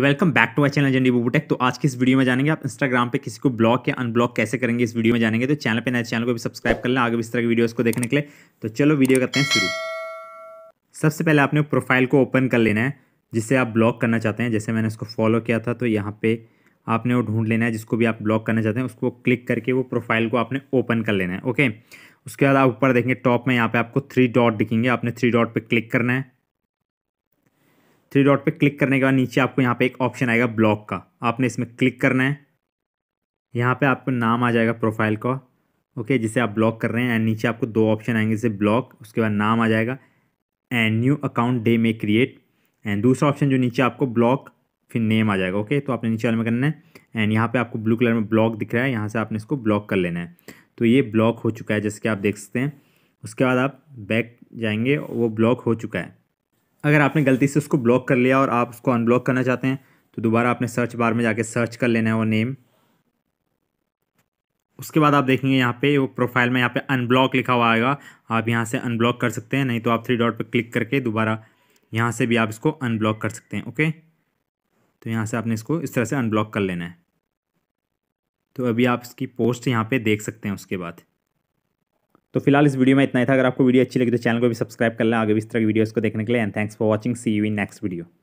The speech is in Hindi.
welcome back to my channel जंडी बुबूटेक तो आज की इस वीडियो में जानेंगे आप इंस्टाग्राम पे किसी को ब्लॉक या अनब्लॉक कैसे करेंगे इस वीडियो में जानेंगे तो चैनल पे नए चैनल तो को भी सब्सक्राइब कर लें आगे भी इस तरह की वीडियोस को देखने के लिए तो चलो वीडियो करते हैं शुरू सबसे पहले आपने प्रोफाइल को ओपन कर लेना है जिसे आप ब्लॉक करना चाहते हैं जैसे मैंने उसको फॉलो किया था तो यहाँ पर आपने वो ढूंढ लेना है जिसको भी आप ब्लॉक करना चाहते हैं उसको क्लिक करके वो प्रोफाइल को आपने ओपन कर लेना है ओके उसके बाद आप ऊपर देखेंगे टॉप में यहाँ पर आपको थ्री डॉट दिखेंगे आपने थ्री डॉट पर क्लिक करना है थ्री डॉट पे क्लिक करने के बाद नीचे आपको यहाँ पे एक ऑप्शन आएगा ब्लॉक का आपने इसमें क्लिक करना है यहाँ पे आपको नाम आ जाएगा प्रोफाइल का ओके जिसे आप ब्लॉक कर रहे हैं एंड नीचे आपको दो ऑप्शन आएंगे जैसे ब्लॉक उसके बाद नाम आ जाएगा एंड न्यू अकाउंट डे में क्रिएट एंड दूसरा ऑप्शन जो नीचे आपको ब्लॉक फिर नेम आ जाएगा ओके तो आपने नीचे वाले में करना है एंड यहाँ पर आपको ब्लू कलर में ब्लॉक दिख रहा है यहाँ से आपने इसको ब्लॉक कर लेना है तो ये ब्लॉक हो चुका है जैसे कि आप देख सकते हैं उसके बाद आप बैक जाएंगे वो ब्लॉक हो चुका है अगर आपने गलती से उसको ब्लॉक कर लिया और आप उसको अनब्लॉक करना चाहते हैं तो दोबारा आपने सर्च बार में जाके सर्च कर लेना है वो नेम उसके बाद आप देखेंगे यहाँ पे वो प्रोफाइल में यहाँ पे अनब्लॉक लिखा हुआ आएगा आप यहाँ से अनब्लॉक कर सकते हैं नहीं तो आप थ्री डॉट पर क्लिक करके दोबारा यहाँ से भी आप इसको अनब्लॉक कर सकते हैं ओके तो यहाँ से आपने इसको इस तरह से अनब्लॉक कर लेना है तो अभी आप इसकी पोस्ट यहाँ पर देख सकते हैं उसके बाद तो फिलहाल इस वीडियो में इतना ही था अगर आपको वीडियो अच्छी लगी तो चैनल को भी सब्सक्राइब कर लें आगे भी इस तरह की वीडियोस को देखने के लिए and thanks for watching see you in next video